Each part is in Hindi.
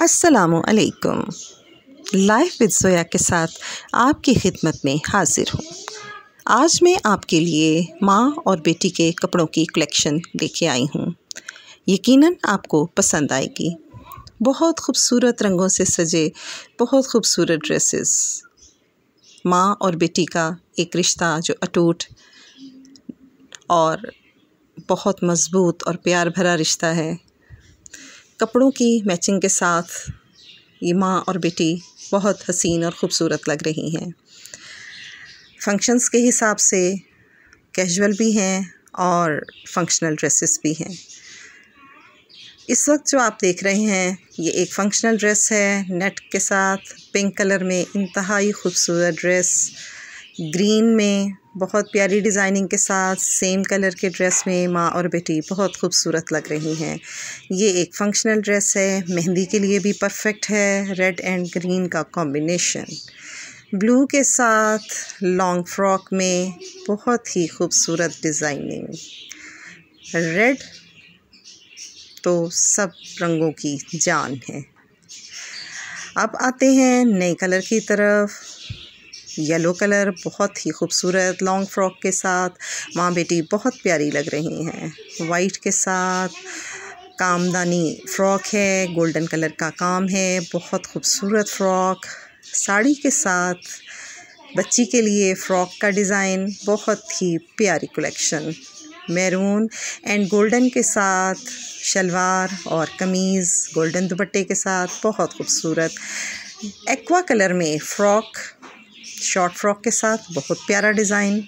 असलकुम लाइफ विद सोया के साथ आपकी खिदमत में हाजिर हूँ आज मैं आपके लिए माँ और बेटी के कपड़ों की कलेक्शन लेके आई हूँ यकीनन आपको पसंद आएगी बहुत खूबसूरत रंगों से सजे बहुत खूबसूरत ड्रेसेस माँ और बेटी का एक रिश्ता जो अटूट और बहुत मज़बूत और प्यार भरा रिश्ता है कपड़ों की मैचिंग के साथ ये माँ और बेटी बहुत हसीन और ख़ूबसूरत लग रही हैं फंक्शंस के हिसाब से कैजुअल भी हैं और फंक्शनल ड्रेसेस भी हैं इस वक्त जो आप देख रहे हैं ये एक फंक्शनल ड्रेस है नेट के साथ पिंक कलर में इंतहाई ख़ूबसूरत ड्रेस ग्रीन में बहुत प्यारी डिज़ाइनिंग के साथ सेम कलर के ड्रेस में माँ और बेटी बहुत खूबसूरत लग रही हैं ये एक फंक्शनल ड्रेस है मेहंदी के लिए भी परफेक्ट है रेड एंड ग्रीन का कॉम्बिनेशन ब्लू के साथ लॉन्ग फ्रॉक में बहुत ही खूबसूरत डिज़ाइनिंग रेड तो सब रंगों की जान है अब आते हैं नए कलर की तरफ येलो कलर बहुत ही खूबसूरत लॉन्ग फ्रॉक के साथ माँ बेटी बहुत प्यारी लग रही हैं वाइट के साथ कामदानी फ़्रॉक है गोल्डन कलर का काम है बहुत खूबसूरत फ़्रॉक साड़ी के साथ बच्ची के लिए फ़्रॉक का डिज़ाइन बहुत ही प्यारी कलेक्शन मैरून एंड गोल्डन के साथ शलवार और कमीज़ गोल्डन दुपट्टे के साथ बहुत खूबसूरत एक्वा कलर में फ़्रॉक शॉर्ट फ्रॉक के साथ बहुत प्यारा design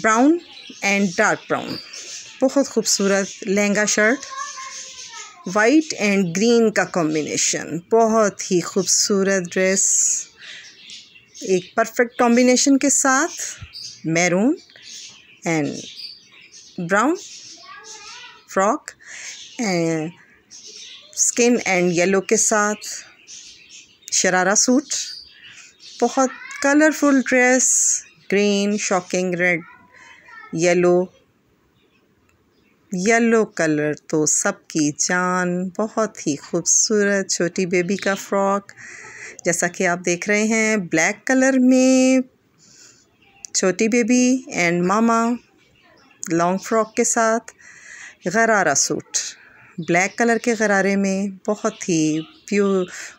brown and dark brown बहुत खूबसूरत lehenga shirt white and green का कॉम्बिनेशन बहुत ही खूबसूरत ड्रेस एक परफेक्ट कॉम्बिनेशन के साथ maroon and brown frock and skin and yellow के साथ शरारा सूट बहुत colourful dress green shocking red yellow yellow colour तो सबकी जान बहुत ही खूबसूरत छोटी बेबी का फ्रॉक जैसा कि आप देख रहे हैं ब्लैक कलर में छोटी baby and mama long frock के साथ गरारा सूट ब्लैक कलर के गरारे में बहुत ही प्यू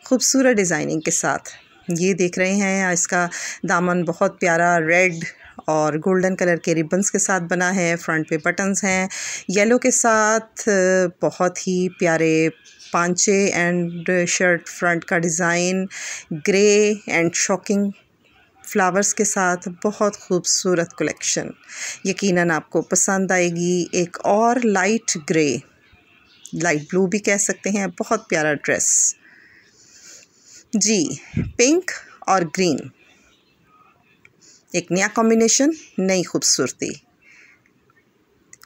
खूबसूरत डिज़ाइनिंग के साथ ये देख रहे हैं इसका दामन बहुत प्यारा रेड और गोल्डन कलर के रिबन्स के साथ बना है फ्रंट पे बटन्स हैं येलो के साथ बहुत ही प्यारे पांचे एंड शर्ट फ्रंट का design grey and shocking flowers के साथ बहुत खूबसूरत कलेक्शन यकीनन आपको पसंद आएगी एक और लाइट ग्रे लाइट ब्लू भी कह सकते हैं बहुत प्यारा ड्रेस जी पिंक और ग्रीन एक नया कॉम्बिनेशन नई खूबसूरती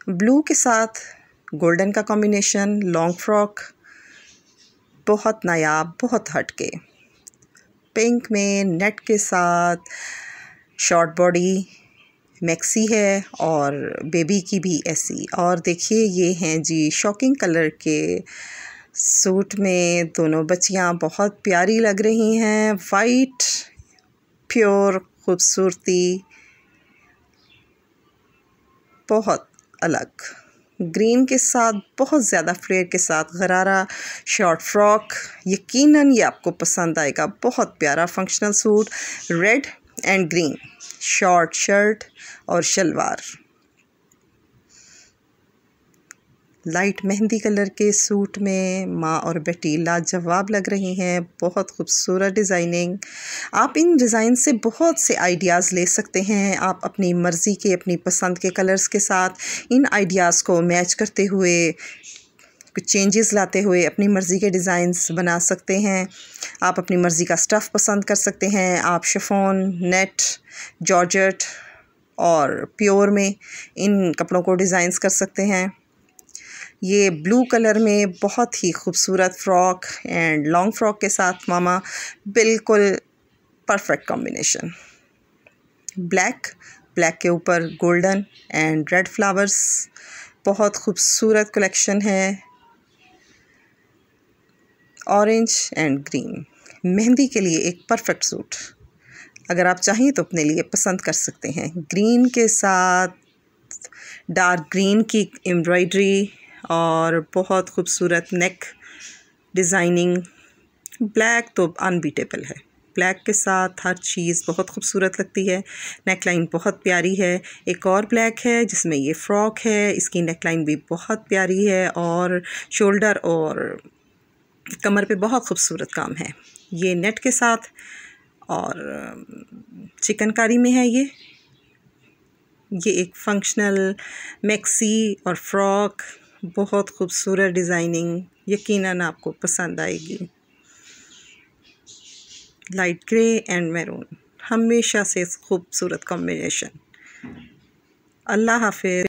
ब्लू के साथ गोल्डन का कॉम्बिनेशन लॉन्ग फ्रॉक बहुत नायाब बहुत हटके पिंक में नेट के साथ शॉर्ट बॉडी मैक्सी है और बेबी की भी ऐसी और देखिए ये हैं जी शॉकिंग कलर के सूट में दोनों बच्चियाँ बहुत प्यारी लग रही हैं वाइट प्योर खूबसूरती बहुत अलग ग्रीन के साथ बहुत ज़्यादा फ्लेयर के साथ गरारा शॉर्ट फ्रॉक यकीनन ये आपको पसंद आएगा बहुत प्यारा functional suit red and green short shirt और शलवार लाइट मेहंदी कलर के सूट में माँ और बेटी लाजवाब लग रही हैं बहुत खूबसूरत डिज़ाइनिंग आप इन डिज़ाइन से बहुत से आइडियाज़ ले सकते हैं आप अपनी मर्ज़ी के अपनी पसंद के कलर्स के साथ इन आइडियाज़ को मैच करते हुए कुछ चेंजेस लाते हुए अपनी मर्ज़ी के डिज़ाइंस बना सकते हैं आप अपनी मर्ज़ी का स्टफ़ पसंद कर सकते हैं आप शफ़ोन नेट जॉर्जट और प्योर में इन कपड़ों को डिज़ाइंस कर सकते हैं ये ब्लू कलर में बहुत ही खूबसूरत फ़्रॉक एंड लॉन्ग फ़्रॉक के साथ मामा बिल्कुल परफेक्ट कॉम्बिनेशन ब्लैक ब्लैक के ऊपर गोल्डन एंड रेड फ्लावर्स बहुत खूबसूरत कलेक्शन है ऑरेंज एंड ग्रीन मेहंदी के लिए एक परफेक्ट सूट अगर आप चाहें तो अपने लिए पसंद कर सकते हैं ग्रीन के साथ डार्क ग्रीन की एम्ब्रॉयडरी और बहुत खूबसूरत नेक डिज़ाइनिंग ब्लैक तो अनबीटेबल है ब्लैक के साथ हर चीज़ बहुत खूबसूरत लगती है नेकलाइन बहुत प्यारी है एक और ब्लैक है जिसमें ये फ़्रॉक है इसकी नेकलाइन भी बहुत प्यारी है और शोल्डर और कमर पे बहुत खूबसूरत काम है ये नेट के साथ और चिकनकारी में है ये ये एक फंक्शनल मैक्सी और फ्रॉक बहुत खूबसूरत डिज़ाइनिंग यकीनन आपको पसंद आएगी लाइट ग्रे एंड मैरून हमेशा से खूबसूरत कॉम्बिनेशन अल्लाह हाफि